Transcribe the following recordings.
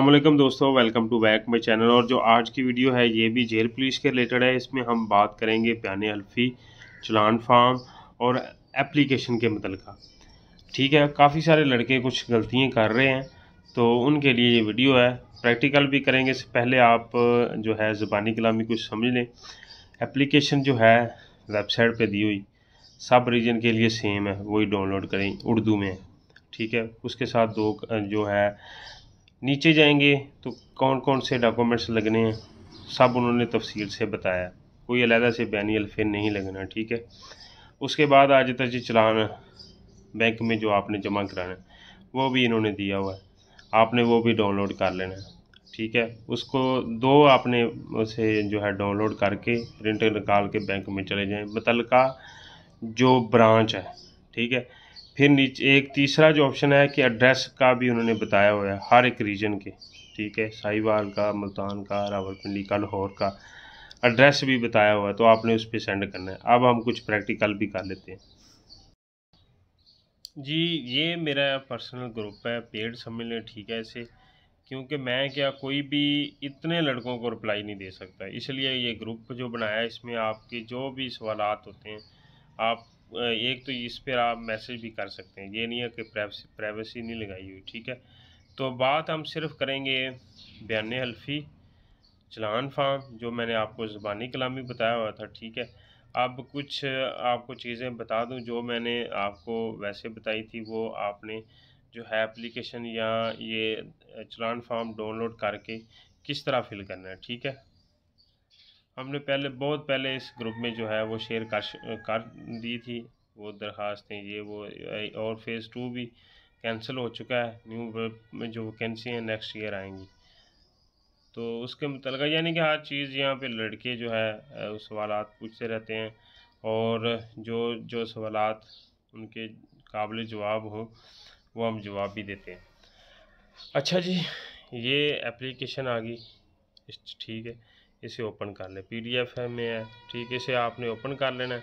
अल्लाम दोस्तों welcome to back my channel और जो आज की वीडियो है ये भी जेल पुलिस के रिलेटेड है इसमें हम बात करेंगे प्यान हल्फी चलान फार्म और एप्लीकेशन के मतलब ठीक है काफ़ी सारे लड़के कुछ गलतियाँ कर रहे हैं तो उनके लिए ये वीडियो है प्रैक्टिकल भी करेंगे इससे पहले आप जो है ज़बानी कलामी कुछ समझ लें एप्लीकेशन जो है वेबसाइट पर दी हुई सब रीजन के लिए सेम है वही डाउनलोड करें उर्दू में ठीक है उसके साथ दो जो है नीचे जाएंगे तो कौन कौन से डॉक्यूमेंट्स लगने हैं सब उन्होंने तफसील से बताया कोई अलहदा से बैनियल फिर नहीं लगना ठीक है उसके बाद आज तक जी चलान बैंक में जो आपने जमा कराना है वो भी इन्होंने दिया हुआ है आपने वो भी डाउनलोड कर लेना है ठीक है उसको दो आपने उसे जो है डाउनलोड करके प्रिंटर निकाल के बैंक में चले जाएँ मुतलका जो ब्रांच है ठीक है फिर नीचे एक तीसरा जो ऑप्शन है कि एड्रेस का भी उन्होंने बताया हुआ है हर एक रीजन के ठीक है साहिवाल का मुल्तान का रावलपिंडी का लाहौर का एड्रेस भी बताया हुआ है तो आपने उस पर सेंड करना है अब हम कुछ प्रैक्टिकल भी कर लेते हैं जी ये मेरा पर्सनल ग्रुप है पेड समझ लें ठीक है ऐसे क्योंकि मैं क्या कोई भी इतने लड़कों को रिप्लाई नहीं दे सकता इसलिए ये ग्रुप जो बनाया है इसमें आपके जो भी सवालत होते हैं आप एक तो इस पर आप मैसेज भी कर सकते हैं ये नहीं है कि प्राइवेसी प्राइवेसी नहीं लगाई हुई ठीक है तो बात हम सिर्फ करेंगे बयान हल्फी चलान फार्म जो मैंने आपको ज़बानी कलामी बताया हुआ था ठीक है अब कुछ आपको चीज़ें बता दूं जो मैंने आपको वैसे बताई थी वो आपने जो है एप्लीकेशन या ये चलान फॉर्म डाउनलोड करके किस तरह फिल करना है ठीक है हमने पहले बहुत पहले इस ग्रुप में जो है वो शेयर कर कर दी थी वो दरख्वास्तें ये वो और फेज़ टू भी कैंसिल हो चुका है न्यू में जो वैकेंसी हैं नेक्स्ट ईयर आएंगी तो उसके मुतल यानी कि हर चीज़ यहाँ पे लड़के जो है सवाल पूछते रहते हैं और जो जो सवाल उनके काबिल जवाब हो वो हम जवाब भी देते हैं अच्छा जी ये एप्लीकेशन आ गई ठीक है इसे ओपन कर लें एफ एम में है ठीक इसे आपने ओपन कर लेना है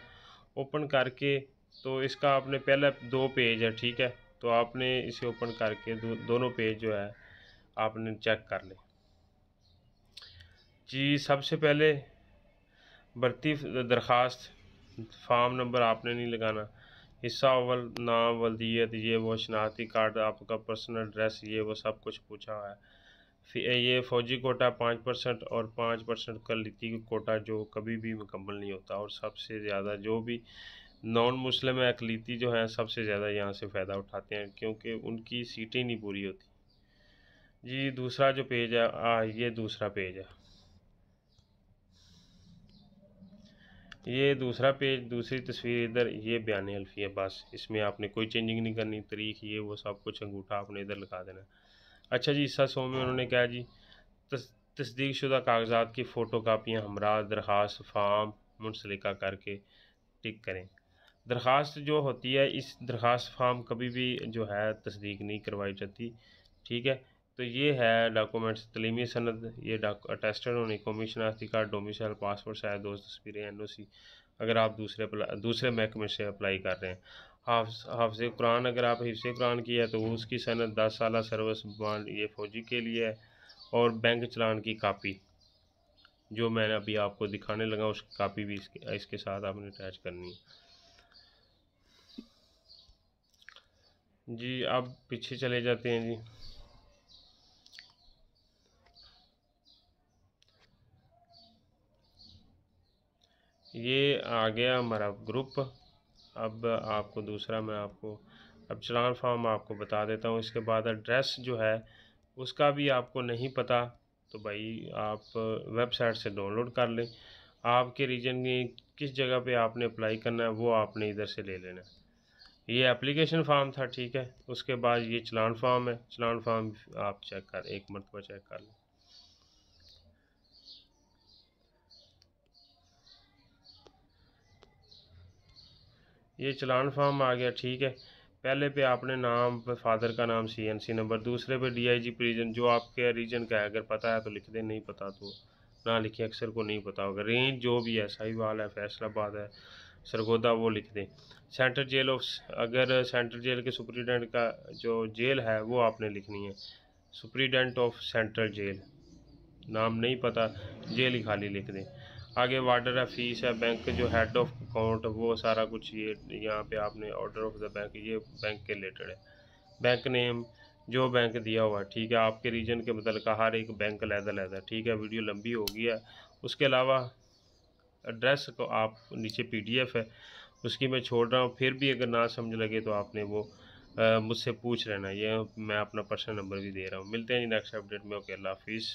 ओपन करके तो इसका आपने पहला दो पेज है ठीक है तो आपने इसे ओपन करके दो, दोनों पेज जो है आपने चेक कर लें जी सबसे पहले भर्ती दरख्वास्त फॉर्म नंबर आपने नहीं लगाना हिस्सा अवल नाम वलदियत ये वो शनाख्ती कार्ड आपका पर्सनल एड्रेस ये वो सब कुछ पूछा हुआ है ये फ़ौजी कोटा पाँच परसेंट और पाँच परसेंट कलगी कोटा जो कभी भी मुकम्मल नहीं होता और सबसे ज़्यादा जो भी नॉन मुस्लिम अकलीती जो हैं सबसे ज़्यादा यहाँ से फ़ायदा उठाते हैं क्योंकि उनकी सीटें नहीं पूरी होती जी दूसरा जो पेज है आ ये दूसरा पेज है ये दूसरा पेज दूसरी तस्वीर इधर ये बयान अल्फी है बस इसमें आपने कोई चेंजिंग नहीं करनी तरीक़ ये वो सब कुछ अंगूठा आपने इधर लगा देना अच्छा जी हिस्सा सौ में उन्होंने कहा जी तस्दीक शुदा कागजात की फ़ोटो कापियाँ हमरा दरख्वास्त फार्म मुंसलिका करके टिक करें दरख्वास्त जो होती है इस दरख्वास्त फार्म कभी भी जो है तस्दीक नहीं करवाई जाती ठीक है तो ये है डॉक्यूमेंट्स तलीमी सनद ये अटेस्टेड होने कौमी शनाख्ती कार्ड डोमिसल पासपोर्ट शायद दोस्त तस्वीरें एन ओ सी अगर आप दूसरे दूसरे महकमे से अप्लाई कर रहे हैं हाफ हाफ कुरान अगर आप हिफ्स कुरान की है तो उसकी सनत दस साल सर्विस ये फ़ौजी के लिए है और बैंक चलान की कापी जो मैंने अभी आपको दिखाने लगा उसकी कापी भी इसके इसके साथ आपने अटैच करनी है जी आप पीछे चले जाते हैं जी ये आ गया हमारा ग्रुप अब आपको दूसरा मैं आपको अब चलान फॉर्म आपको बता देता हूँ इसके बाद एड्रेस जो है उसका भी आपको नहीं पता तो भाई आप वेबसाइट से डाउनलोड कर लें आपके रीजन में किस जगह पे आपने अप्लाई करना है वो आपने इधर से ले लेना है ये एप्लीकेशन फॉर्म था ठीक है उसके बाद ये चलान फार्म है चलान फार्म आप चेक कर एक मरतबा चेक कर लें ये चलान फॉर्म आ गया ठीक है पहले पे आपने नाम फादर का नाम सीएनसी नंबर दूसरे पे डीआईजी प्रिजन जो आपके रीजन का है अगर पता है तो लिख दें नहीं पता तो ना लिखे अक्सर को नहीं पता होगा रेंज जो भी है साहिवाल है फैसलाबाद है सरगोदा वो लिख दें सेंट्रल जेल ऑफ अगर सेंट्रल जेल के सुप्रीडेंट का जो जेल है वो आपने लिखनी है सुप्रीडेंट ऑफ सेंट्रल जेल नाम नहीं पता जेल ही खाली लिख दें आगे वार्डर है फीस है बैंक जो हेड ऑफ अकाउंट वो सारा कुछ ये यहाँ पे आपने ऑर्डर ऑफ द बैंक ये बैंक के रिलेटेड है बैंक नेम जो बैंक दिया हुआ है ठीक है आपके रीजन के मतलब हर एक बैंक लहदा लहदा ठीक है वीडियो लंबी हो गई है उसके अलावा एड्रेस को आप नीचे पीडीएफ है उसकी मैं छोड़ रहा हूँ फिर भी अगर ना समझ लगे तो आपने वो मुझसे पूछ लेना ये मैं अपना पर्सनल नंबर भी दे रहा हूँ मिलते हैं जी नेक्स्ट अपडेट में ओके अल्लाह हाफिज़